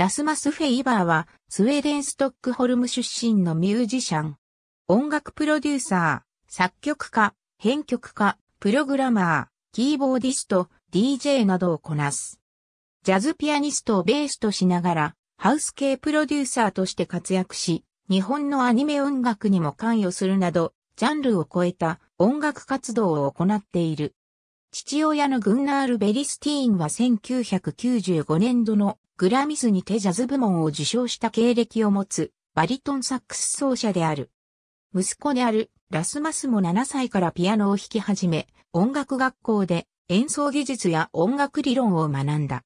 ラスマス・フェイバーは、スウェーデン・ストックホルム出身のミュージシャン。音楽プロデューサー、作曲家、編曲家、プログラマー、キーボーディスト、DJ などをこなす。ジャズピアニストをベースとしながら、ハウス系プロデューサーとして活躍し、日本のアニメ音楽にも関与するなど、ジャンルを超えた音楽活動を行っている。父親のグンナール・ベリスティーンは1995年度のグラミスにてジャズ部門を受賞した経歴を持つバリトンサックス奏者である。息子であるラスマスも7歳からピアノを弾き始め、音楽学校で演奏技術や音楽理論を学んだ。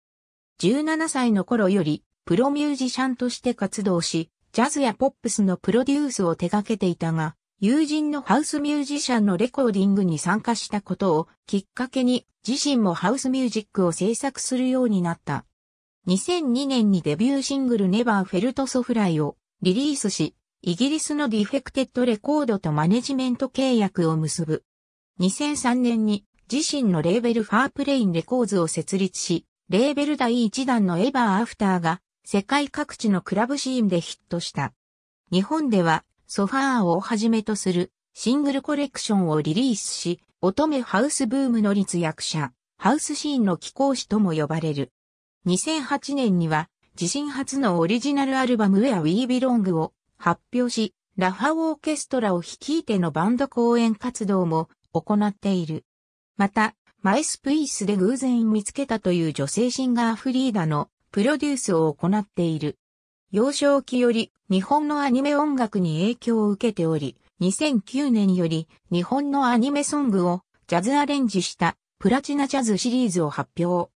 17歳の頃よりプロミュージシャンとして活動し、ジャズやポップスのプロデュースを手掛けていたが、友人のハウスミュージシャンのレコーディングに参加したことをきっかけに自身もハウスミュージックを制作するようになった。2002年にデビューシングルネバーフェルトソフライをリリースし、イギリスのディフェクテッドレコードとマネジメント契約を結ぶ。2003年に自身のレーベルファープレインレコーズを設立し、レーベル第1弾のエバーアフターが世界各地のクラブシーンでヒットした。日本ではソファーをはじめとするシングルコレクションをリリースし、乙女ハウスブームの立役者、ハウスシーンの貴公子とも呼ばれる。2008年には自身初のオリジナルアルバムウェア・ウィービロングを発表し、ラファオーケストラを率いてのバンド公演活動も行っている。また、マイスプイスで偶然見つけたという女性シンガーフリーダのプロデュースを行っている。幼少期より日本のアニメ音楽に影響を受けており、2009年より日本のアニメソングをジャズアレンジしたプラチナジャズシリーズを発表。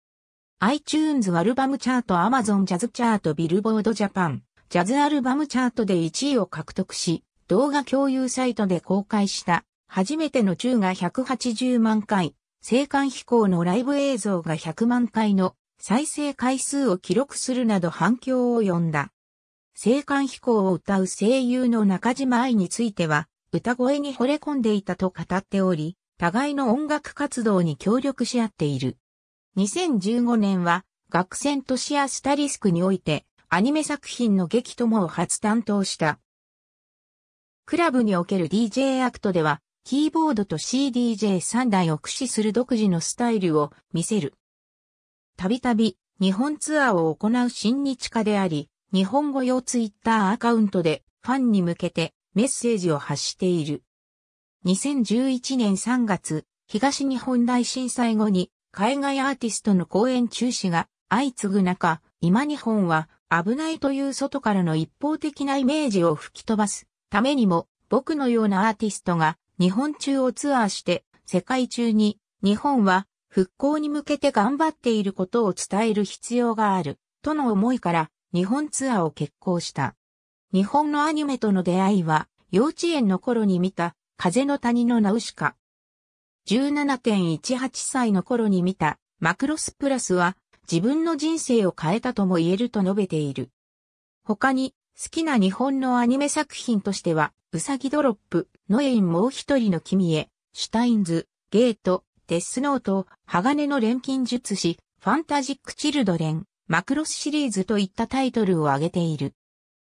iTunes アルバムチャート Amazon ジャズチャートビルボードジャパンジャズアルバムチャートで1位を獲得し、動画共有サイトで公開した初めての中が180万回、青函飛行のライブ映像が100万回の再生回数を記録するなど反響を呼んだ。青函飛行を歌う声優の中島愛については、歌声に惚れ込んでいたと語っており、互いの音楽活動に協力し合っている。2015年は、学生都市アスタリスクにおいて、アニメ作品の劇友を初担当した。クラブにおける DJ アクトでは、キーボードと CDJ3 台を駆使する独自のスタイルを見せる。たびたび、日本ツアーを行う新日課であり、日本語用ツイッターアカウントでファンに向けてメッセージを発している。2011年3月、東日本大震災後に海外アーティストの公演中止が相次ぐ中、今日本は危ないという外からの一方的なイメージを吹き飛ばすためにも僕のようなアーティストが日本中をツアーして世界中に日本は復興に向けて頑張っていることを伝える必要があるとの思いから日本ツアーを決行した。日本のアニメとの出会いは、幼稚園の頃に見た、風の谷のナウシカ。17.18歳の頃に見た、マクロスプラスは、自分の人生を変えたとも言えると述べている。他に、好きな日本のアニメ作品としては、ウサギドロップ、ノエインもう一人の君へ、シュタインズ、ゲート、デスノート、鋼の錬金術師、ファンタジックチルドレン、マクロスシリーズといったタイトルを挙げている。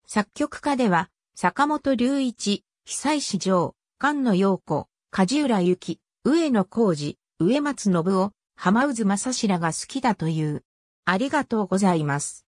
作曲家では、坂本隆一、久石譲、菅野陽子、梶浦幸、上野浩二、上松信夫、浜渦正志らが好きだという。ありがとうございます。